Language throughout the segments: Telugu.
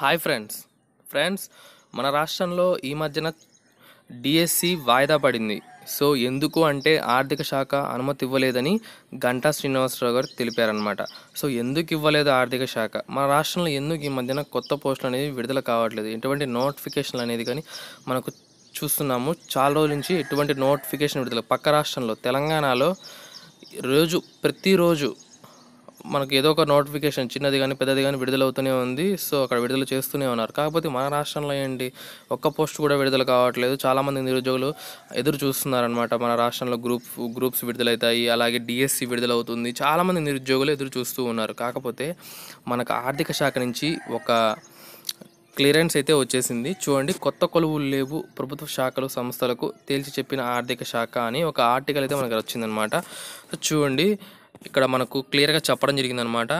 హాయ్ ఫ్రెండ్స్ ఫ్రెండ్స్ మన రాష్ట్రంలో ఈ మధ్యన డిఎస్సి వాయిదా పడింది సో ఎందుకు అంటే ఆర్థిక శాఖ అనుమతి ఇవ్వలేదని గంటా శ్రీనివాసరావు గారు తెలిపారనమాట సో ఎందుకు ఇవ్వలేదు ఆర్థిక శాఖ మన రాష్ట్రంలో ఎందుకు ఈ మధ్యన కొత్త పోస్టులు అనేవి విడుదల కావట్లేదు ఎటువంటి నోటిఫికేషన్లు అనేది కానీ మనకు చూస్తున్నాము చాలా రోజుల నుంచి ఎటువంటి నోటిఫికేషన్ విడుదల పక్క రాష్ట్రంలో తెలంగాణలో రోజు ప్రతిరోజు మనకి ఏదో ఒక నోటిఫికేషన్ చిన్నది కానీ పెద్దది కానీ విడుదలవుతూనే ఉంది సో అక్కడ విడుదల చేస్తూనే ఉన్నారు కాకపోతే మన రాష్ట్రంలో ఏంటి ఒక్క పోస్ట్ కూడా విడుదల కావట్లేదు చాలామంది నిరుద్యోగులు ఎదురు చూస్తున్నారనమాట మన రాష్ట్రంలో గ్రూప్ గ్రూప్స్ విడుదలవుతాయి అలాగే డిఎస్సి విడుదలవుతుంది చాలామంది నిరుద్యోగులు ఎదురు చూస్తూ ఉన్నారు కాకపోతే మనకు ఆర్థిక శాఖ నుంచి ఒక క్లియరెన్స్ అయితే వచ్చేసింది చూడండి కొత్త కొలువులు లేవు ప్రభుత్వ శాఖలు సంస్థలకు తేల్చి చెప్పిన ఆర్థిక శాఖ అని ఒక ఆర్టికల్ అయితే మనకు వచ్చిందనమాట చూడండి ఇక్కడ మనకు క్లియర్గా చెప్పడం జరిగింది అనమాట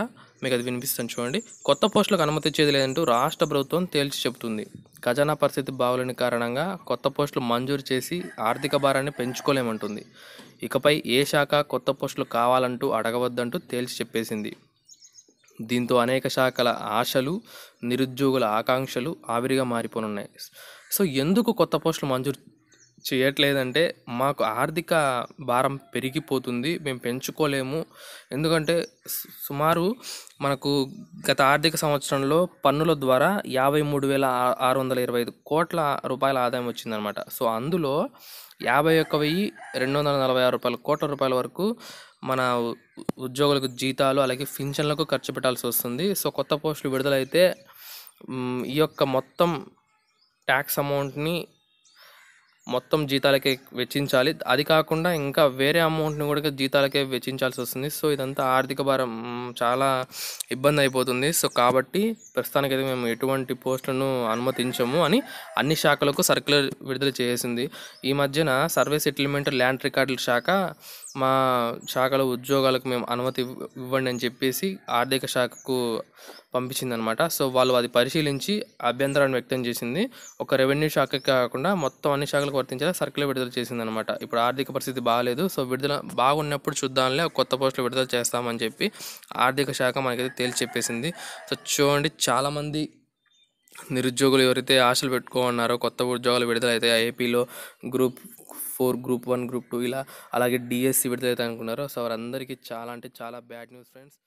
మీకు అది వినిపిస్తాను చూడండి కొత్త పోస్టులకు అనుమతిచ్చేది లేదంటూ రాష్ట్ర ప్రభుత్వం తేల్చి చెబుతుంది ఖజానా పరిస్థితి బాగులేని కారణంగా కొత్త పోస్టులు మంజూరు చేసి ఆర్థిక భారాన్ని పెంచుకోలేమంటుంది ఇకపై ఏ శాఖ కొత్త పోస్టులు కావాలంటూ అడగవద్దంటూ తేల్చి చెప్పేసింది దీంతో అనేక శాఖల ఆశలు నిరుద్యోగుల ఆకాంక్షలు ఆవిరిగా మారిపోనున్నాయి సో ఎందుకు కొత్త పోస్టులు మంజూరు చేయట్లేదంటే మాకు ఆర్థిక భారం పెరిగిపోతుంది మేము పెంచుకోలేము ఎందుకంటే సుమారు మనకు గత ఆర్థిక సంవత్సరంలో పన్నుల ద్వారా యాభై మూడు వేల ఆరు వందల ఇరవై ఐదు కోట్ల రూపాయల ఆదాయం వచ్చిందనమాట సో అందులో యాభై ఒక్క వెయ్యి రెండు వందల నలభై ఆరు రూపాయల కోట్ల రూపాయల వరకు మన ఉద్యోగులకు జీతాలు అలాగే పింఛన్లకు ఖర్చు పెట్టాల్సి వస్తుంది సో కొత్త పోస్టులు విడుదలైతే ఈ యొక్క మొత్తం ట్యాక్స్ అమౌంట్ని మొత్తం జీతాలకే వెచ్చించాలి అది కాకుండా ఇంకా వేరే అమౌంట్ని కూడా జీతాలకే వెచ్చించాల్సి వస్తుంది సో ఇదంతా ఆర్థిక భారం చాలా ఇబ్బంది అయిపోతుంది సో కాబట్టి ప్రస్తుతానికైతే మేము ఎటువంటి పోస్టులను అనుమతించము అని అన్ని శాఖలకు సర్క్యులర్ విడుదల చేసింది ఈ మధ్యన సర్వే సెటిల్మెంట్ ల్యాండ్ రికార్డుల శాఖ మా శాఖల ఉద్యోగాలకు మేము అనుమతి ఇవ్వండి అని చెప్పేసి ఆర్థిక శాఖకు పంపించిందనమాట సో వాళ్ళు అది పరిశీలించి అభ్యంతరాన్ని వ్యక్తం చేసింది ఒక రెవెన్యూ శాఖకి కాకుండా మొత్తం అన్ని శాఖలకు వర్తించేలా సర్కులర్ విడుదల చేసిందనమాట ఇప్పుడు ఆర్థిక పరిస్థితి బాగాలేదు సో విడుదల బాగున్నప్పుడు చూద్దాంలే కొత్త పోస్టులు విడుదల చేస్తామని చెప్పి ఆర్థిక శాఖ మనకైతే తేల్చి చెప్పేసింది సో చూడండి చాలామంది నిరుద్యోగులు ఎవరైతే ఆశలు పెట్టుకోమన్నారో కొత్త ఉద్యోగాలు విడుదల అయితే group four group one group two ఇలా అలాగే డిఎస్సి విడుదలైతే అనుకున్నారో సో వారందరికీ చాలా అంటే చాలా బ్యాడ్ న్యూస్ ఫ్రెండ్స్